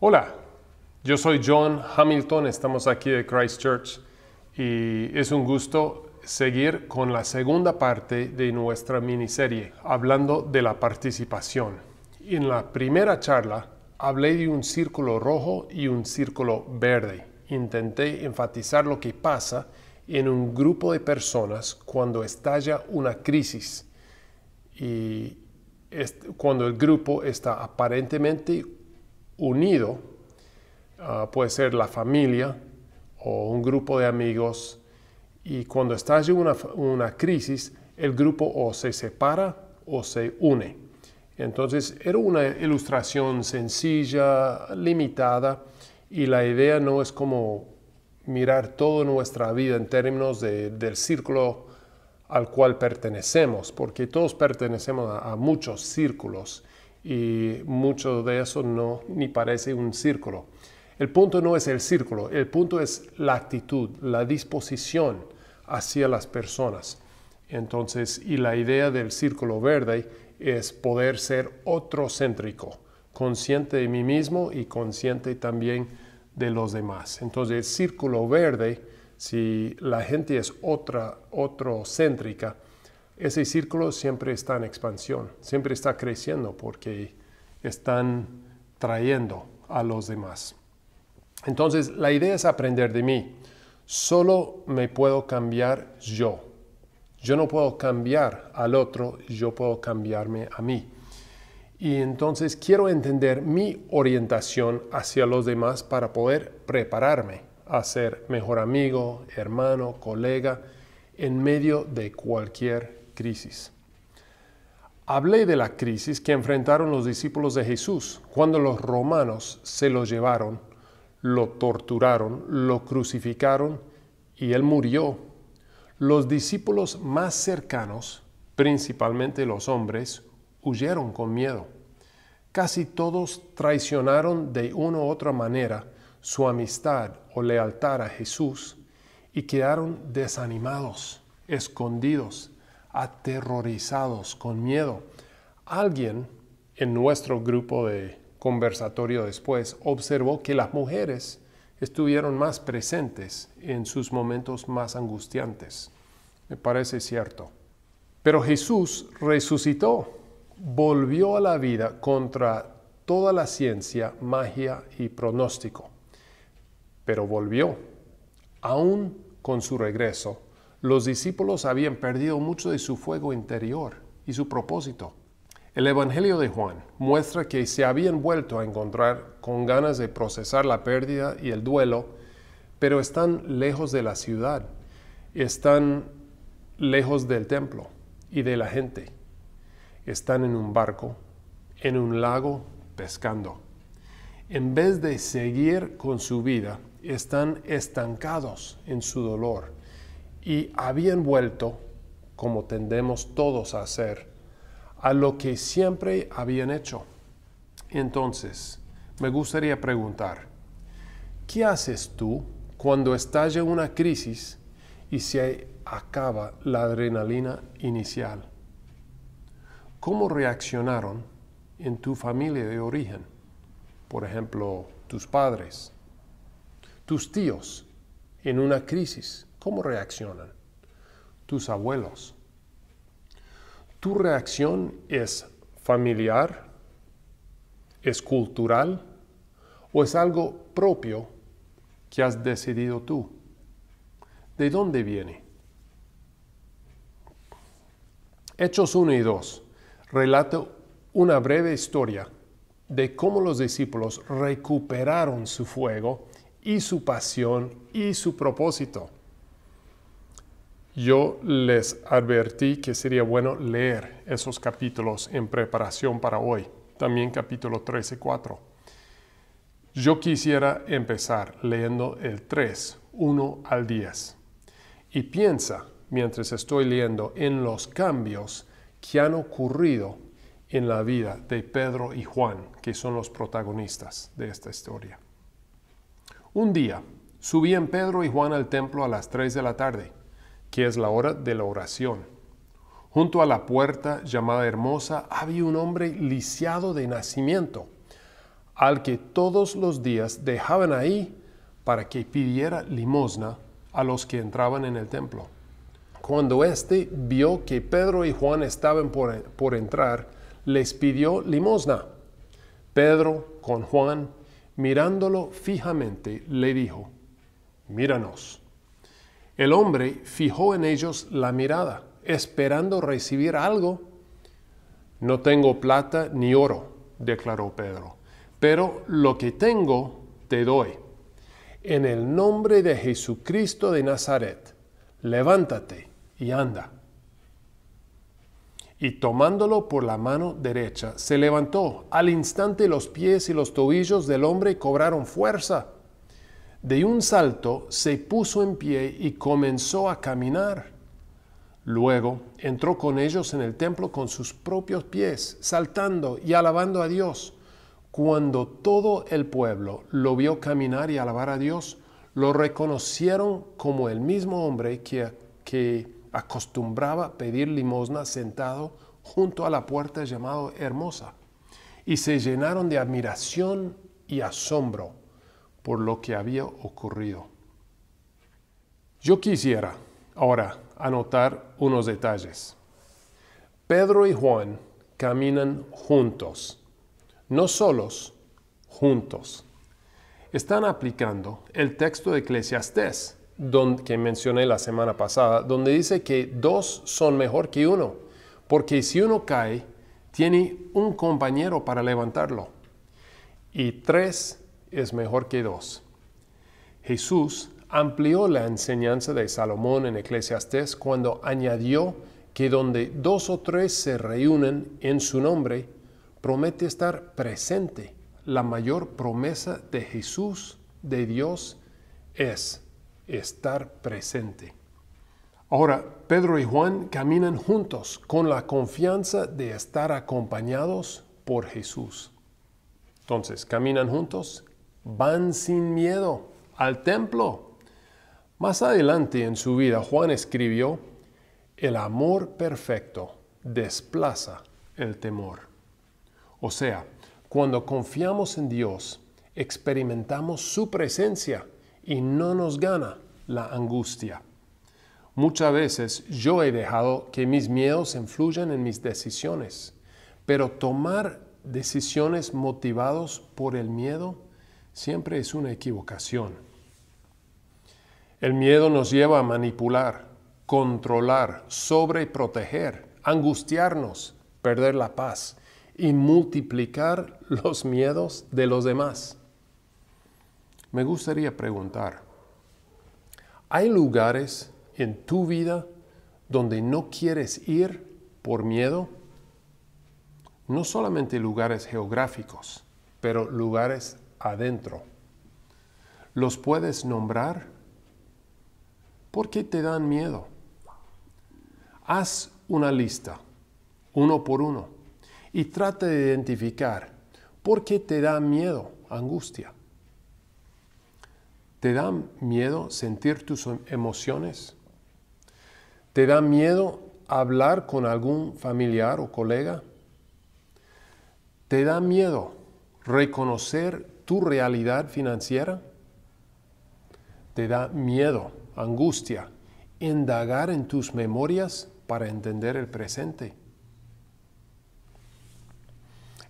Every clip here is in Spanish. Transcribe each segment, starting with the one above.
Hola, yo soy John Hamilton, estamos aquí de Christchurch y es un gusto seguir con la segunda parte de nuestra miniserie hablando de la participación. En la primera charla hablé de un círculo rojo y un círculo verde. Intenté enfatizar lo que pasa en un grupo de personas cuando estalla una crisis y cuando el grupo está aparentemente unido, ah, puede ser la familia o un grupo de amigos, y cuando está allí una, crisis, el grupo o se separa o se une. Entonces era una ilustración sencilla, limitada, y la idea no es como mirar toda nuestra vida en términos del círculo al cual pertenecemos, porque todos pertenecemos a muchos círculos y mucho de eso no ni parece un círculo. El punto no es el círculo, el punto es la actitud, la disposición hacia las personas. Entonces, y la idea del círculo verde es poder ser otrocéntrico, consciente de mí mismo y consciente también de los demás. Entonces, el círculo verde, si la gente es otra, otrocéntrica, ese círculo siempre está en expansión, siempre está creciendo porque están trayendo a los demás. Entonces, la idea es aprender de mí. Solo me puedo cambiar yo. Yo no puedo cambiar al otro, yo puedo cambiarme a mí. Y entonces quiero entender mi orientación hacia los demás para poder prepararme a ser mejor amigo, hermano, colega, en medio de cualquier crisis. Hablé de la crisis que enfrentaron los discípulos de Jesús cuando los romanos se lo llevaron, lo torturaron, lo crucificaron y él murió. Los discípulos más cercanos, principalmente los hombres, huyeron con miedo. Casi todos traicionaron de una u otra manera su amistad o lealtad a Jesús y quedaron desanimados, escondidos aterrorizados, con miedo. Alguien en nuestro grupo de conversatorio después observó que las mujeres estuvieron más presentes en sus momentos más angustiantes. Me parece cierto. Pero Jesús resucitó, volvió a la vida contra toda la ciencia, magia y pronóstico. Pero volvió. Aún con su regreso, los discípulos habían perdido mucho de su fuego interior y su propósito. El Evangelio de Juan muestra que se habían vuelto a encontrar con ganas de procesar la pérdida y el duelo, pero están lejos de la ciudad, están lejos del templo y de la gente. Están en un barco, en un lago, pescando. En vez de seguir con su vida, están estancados en su dolor y habían vuelto, como tendemos todos a hacer, a lo que siempre habían hecho. Entonces, me gustaría preguntar, ¿qué haces tú cuando estalla una crisis y se acaba la adrenalina inicial? ¿Cómo reaccionaron en tu familia de origen? Por ejemplo, tus padres, tus tíos en una crisis ¿Cómo reaccionan tus abuelos? ¿Tu reacción es familiar? ¿Es cultural? ¿O es algo propio que has decidido tú? ¿De dónde viene? Hechos 1 y 2 relato una breve historia de cómo los discípulos recuperaron su fuego y su pasión y su propósito yo les advertí que sería bueno leer esos capítulos en preparación para hoy, también capítulo 3 y 4. Yo quisiera empezar leyendo el 3, 1 al 10, y piensa, mientras estoy leyendo, en los cambios que han ocurrido en la vida de Pedro y Juan, que son los protagonistas de esta historia. Un día, subían Pedro y Juan al templo a las 3 de la tarde que es la hora de la oración. Junto a la puerta llamada Hermosa había un hombre lisiado de nacimiento, al que todos los días dejaban ahí para que pidiera limosna a los que entraban en el templo. Cuando éste vio que Pedro y Juan estaban por, por entrar, les pidió limosna. Pedro, con Juan, mirándolo fijamente, le dijo, Míranos. El hombre fijó en ellos la mirada, esperando recibir algo. No tengo plata ni oro, declaró Pedro, pero lo que tengo te doy. En el nombre de Jesucristo de Nazaret, levántate y anda. Y tomándolo por la mano derecha, se levantó. Al instante los pies y los tobillos del hombre cobraron fuerza de un salto se puso en pie y comenzó a caminar. Luego entró con ellos en el templo con sus propios pies, saltando y alabando a Dios. Cuando todo el pueblo lo vio caminar y alabar a Dios, lo reconocieron como el mismo hombre que, acostumbraba pedir limosna sentado junto a la puerta llamada Hermosa, y se llenaron de admiración y asombro por lo que había ocurrido. Yo quisiera ahora anotar unos detalles. Pedro y Juan caminan juntos, no solos, juntos. Están aplicando el texto de Eclesiastés que mencioné la semana pasada, donde dice que dos son mejor que uno, porque si uno cae, tiene un compañero para levantarlo. Y tres es mejor que dos. Jesús amplió la enseñanza de Salomón en Eclesiastés cuando añadió que donde dos o tres se reúnen en su nombre, promete estar presente. La mayor promesa de Jesús, de Dios, es estar presente. Ahora, Pedro y Juan caminan juntos con la confianza de estar acompañados por Jesús. Entonces, caminan juntos van sin miedo al templo. Más adelante en su vida, Juan escribió, el amor perfecto desplaza el temor. O sea, cuando confiamos en Dios, experimentamos su presencia y no nos gana la angustia. Muchas veces yo he dejado que mis miedos influyan en mis decisiones, pero tomar decisiones motivados por el miedo siempre es una equivocación. El miedo nos lleva a manipular, controlar, sobreproteger, angustiarnos, perder la paz y multiplicar los miedos de los demás. Me gustaría preguntar, ¿hay lugares en tu vida donde no quieres ir por miedo? No solamente lugares geográficos, pero lugares adentro. ¿Los puedes nombrar? ¿Por qué te dan miedo? Haz una lista, uno por uno, y trata de identificar por qué te da miedo, angustia. ¿Te da miedo sentir tus em-, emociones? ¿Te da miedo hablar con algún familiar o colega? ¿Te da miedo reconocer tu realidad financiera te da miedo, angustia, indagar en tus memorias para entender el presente.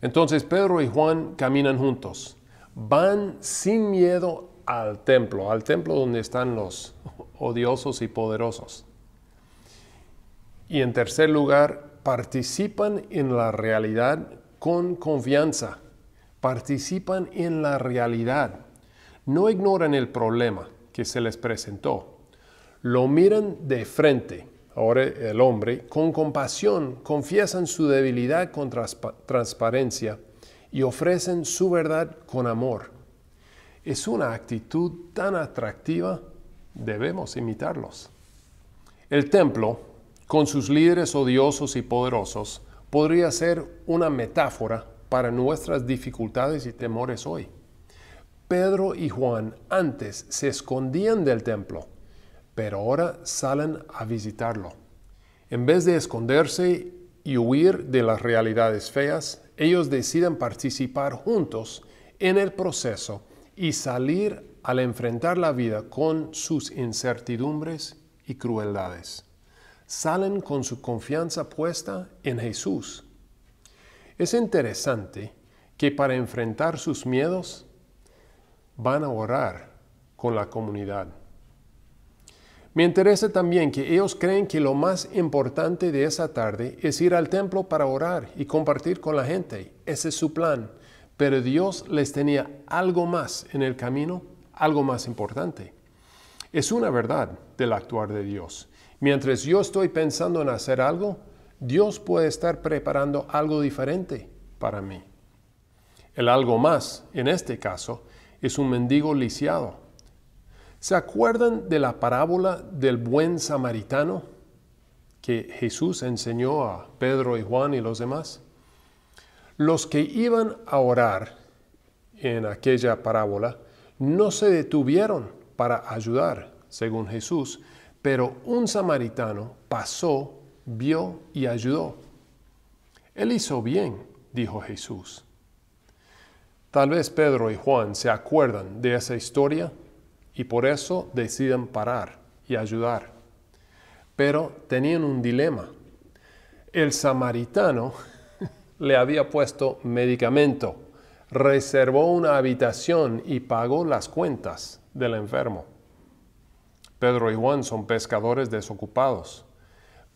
Entonces Pedro y Juan caminan juntos, van sin miedo al templo, al templo donde están los odiosos y poderosos. Y en tercer lugar, participan en la realidad con confianza participan en la realidad, no ignoran el problema que se les presentó, lo miran de frente, ahora el hombre, con compasión, confiesan su debilidad con transparencia y ofrecen su verdad con amor. Es una actitud tan atractiva, debemos imitarlos. El templo, con sus líderes odiosos y poderosos, podría ser una metáfora para nuestras dificultades y temores hoy. Pedro y Juan antes se escondían del templo, pero ahora salen a visitarlo. En vez de esconderse y huir de las realidades feas, ellos deciden participar juntos en el proceso y salir al enfrentar la vida con sus incertidumbres y crueldades. Salen con su confianza puesta en Jesús es interesante que para enfrentar sus miedos van a orar con la comunidad. Me interesa también que ellos creen que lo más importante de esa tarde es ir al templo para orar y compartir con la gente. Ese es su plan. Pero Dios les tenía algo más en el camino, algo más importante. Es una verdad del actuar de Dios. Mientras yo estoy pensando en hacer algo, Dios puede estar preparando algo diferente para mí. El algo más, en este caso, es un mendigo lisiado. ¿Se acuerdan de la parábola del buen samaritano que Jesús enseñó a Pedro y Juan y los demás? Los que iban a orar en aquella parábola no se detuvieron para ayudar, según Jesús, pero un samaritano pasó vio y ayudó. Él hizo bien, dijo Jesús. Tal vez Pedro y Juan se acuerdan de esa historia y por eso deciden parar y ayudar. Pero tenían un dilema. El samaritano le había puesto medicamento, reservó una habitación y pagó las cuentas del enfermo. Pedro y Juan son pescadores desocupados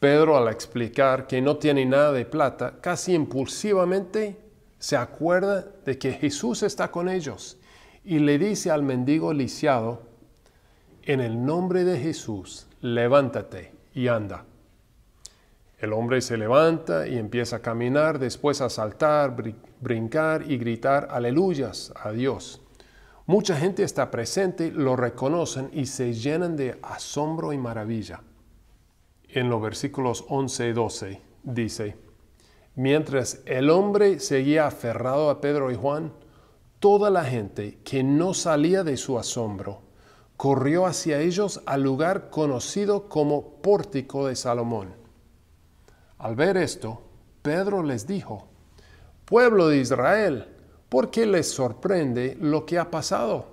Pedro al explicar que no tiene nada de plata, casi impulsivamente se acuerda de que Jesús está con ellos y le dice al mendigo lisiado, en el nombre de Jesús, levántate y anda. El hombre se levanta y empieza a caminar, después a saltar, brincar y gritar aleluyas a Dios. Mucha gente está presente, lo reconocen y se llenan de asombro y maravilla en los versículos 11 y 12, dice, mientras el hombre seguía aferrado a Pedro y Juan, toda la gente que no salía de su asombro corrió hacia ellos al lugar conocido como Pórtico de Salomón. Al ver esto, Pedro les dijo, Pueblo de Israel, ¿por qué les sorprende lo que ha pasado?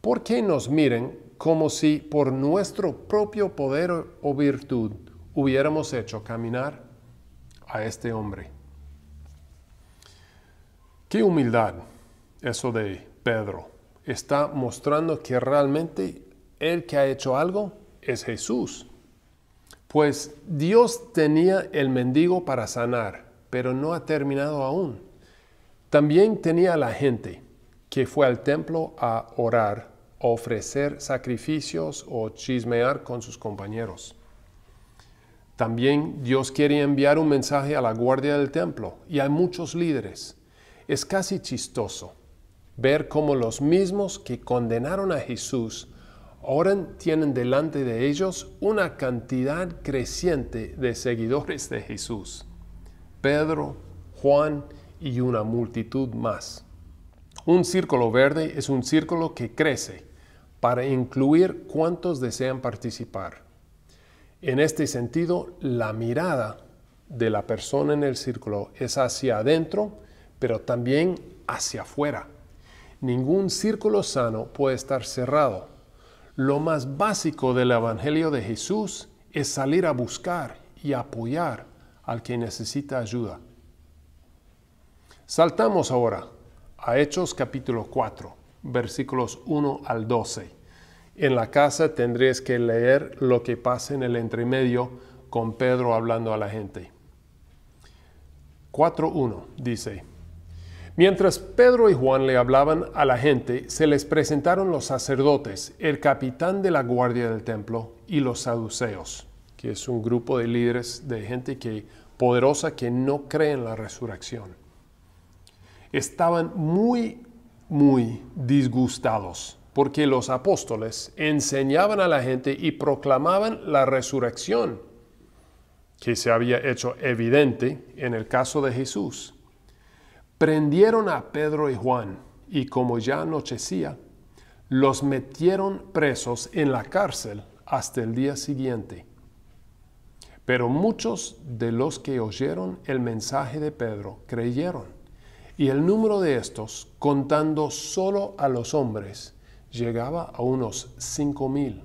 ¿Por qué nos miren como si por nuestro propio poder o virtud hubiéramos hecho caminar a este hombre. Qué humildad eso de Pedro. Está mostrando que realmente el que ha hecho algo es Jesús. Pues Dios tenía el mendigo para sanar, pero no ha terminado aún. También tenía la gente que fue al templo a orar, ofrecer sacrificios o chismear con sus compañeros. También Dios quiere enviar un mensaje a la guardia del templo y hay muchos líderes. Es casi chistoso ver cómo los mismos que condenaron a Jesús ahora tienen delante de ellos una cantidad creciente de seguidores de Jesús. Pedro, Juan y una multitud más. Un círculo verde es un círculo que crece para incluir cuantos desean participar. En este sentido, la mirada de la persona en el círculo es hacia adentro, pero también hacia afuera. Ningún círculo sano puede estar cerrado. Lo más básico del Evangelio de Jesús es salir a buscar y apoyar al que necesita ayuda. Saltamos ahora a Hechos capítulo 4, versículos 1 al 12. En la casa tendrías que leer lo que pasa en el entremedio con Pedro hablando a la gente. 4.1 dice, Mientras Pedro y Juan le hablaban a la gente, se les presentaron los sacerdotes, el capitán de la guardia del templo y los saduceos, que es un grupo de líderes, de gente que, poderosa que no cree en la resurrección. Estaban muy, muy disgustados porque los apóstoles enseñaban a la gente y proclamaban la resurrección, que se había hecho evidente en el caso de Jesús. Prendieron a Pedro y Juan y como ya anochecía, los metieron presos en la cárcel hasta el día siguiente. Pero muchos de los que oyeron el mensaje de Pedro creyeron, y el número de estos, contando solo a los hombres, llegaba a unos 5.000.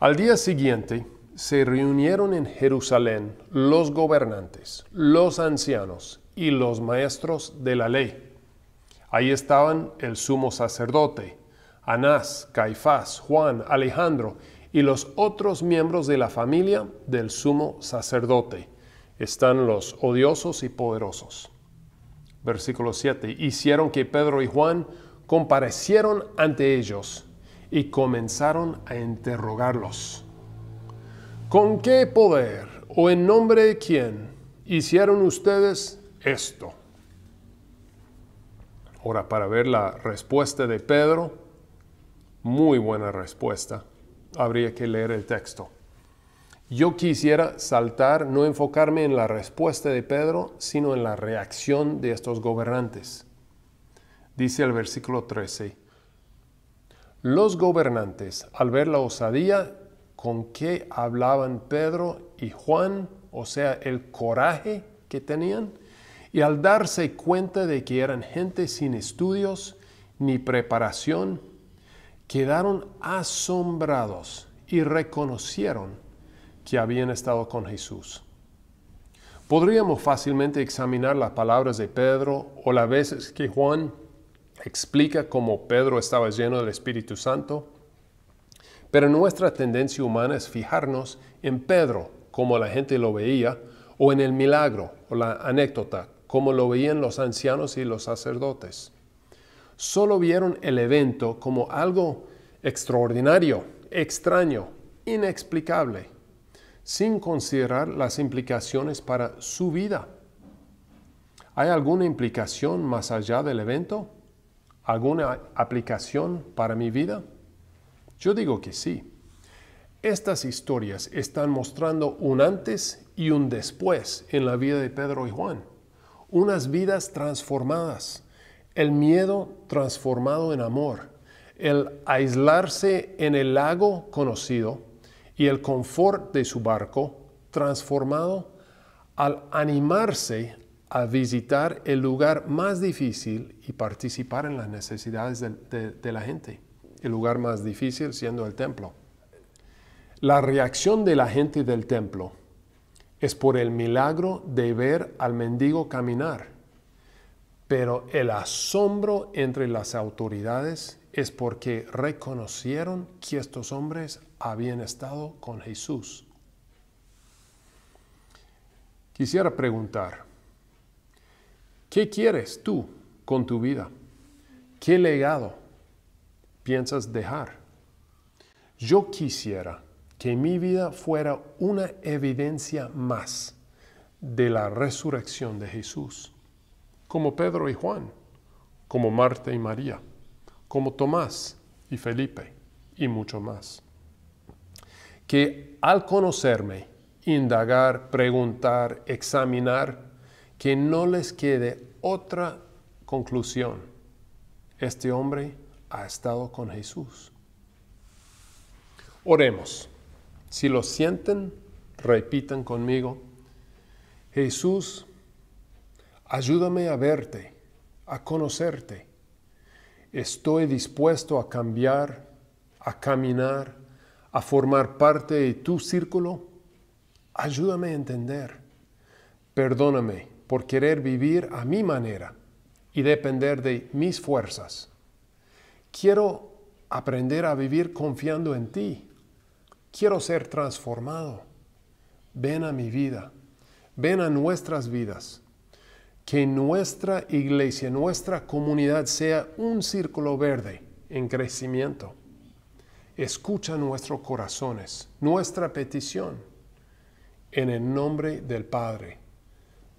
Al día siguiente se reunieron en Jerusalén los gobernantes, los ancianos y los maestros de la ley. Ahí estaban el sumo sacerdote, Anás, Caifás, Juan, Alejandro y los otros miembros de la familia del sumo sacerdote. Están los odiosos y poderosos. Versículo 7. Hicieron que Pedro y Juan comparecieron ante ellos y comenzaron a interrogarlos. ¿Con qué poder o en nombre de quién hicieron ustedes esto? Ahora, para ver la respuesta de Pedro, muy buena respuesta, habría que leer el texto. Yo quisiera saltar, no enfocarme en la respuesta de Pedro, sino en la reacción de estos gobernantes. Dice el versículo 13, los gobernantes, al ver la osadía con que hablaban Pedro y Juan, o sea, el coraje que tenían, y al darse cuenta de que eran gente sin estudios ni preparación, quedaron asombrados y reconocieron que habían estado con Jesús. Podríamos fácilmente examinar las palabras de Pedro o las veces que Juan explica cómo Pedro estaba lleno del Espíritu Santo, pero nuestra tendencia humana es fijarnos en Pedro, como la gente lo veía, o en el milagro o la anécdota, como lo veían los ancianos y los sacerdotes. Solo vieron el evento como algo extraordinario, extraño, inexplicable, sin considerar las implicaciones para su vida. ¿Hay alguna implicación más allá del evento? alguna aplicación para mi vida? Yo digo que sí. Estas historias están mostrando un antes y un después en la vida de Pedro y Juan. Unas vidas transformadas, el miedo transformado en amor, el aislarse en el lago conocido y el confort de su barco transformado al animarse a visitar el lugar más difícil y participar en las necesidades de, la gente. El lugar más difícil siendo el templo. La reacción de la gente del templo es por el milagro de ver al mendigo caminar, pero el asombro entre las autoridades es porque reconocieron que estos hombres habían estado con Jesús. Quisiera preguntar, ¿Qué quieres tú con tu vida? ¿Qué legado piensas dejar? Yo quisiera que mi vida fuera una evidencia más de la resurrección de Jesús, como Pedro y Juan, como Marta y María, como Tomás y Felipe y mucho más. Que al conocerme, indagar, preguntar, examinar, que no les quede otra conclusión. Este hombre ha estado con Jesús. Oremos. Si lo sienten, repitan conmigo. Jesús, ayúdame a verte, a conocerte. Estoy dispuesto a cambiar, a caminar, a formar parte de tu círculo. Ayúdame a entender. Perdóname por querer vivir a mi manera y depender de mis fuerzas. Quiero aprender a vivir confiando en ti. Quiero ser transformado. Ven a mi vida. Ven a nuestras vidas. Que nuestra iglesia, nuestra comunidad sea un círculo verde en crecimiento. Escucha nuestros corazones, nuestra petición, en el nombre del Padre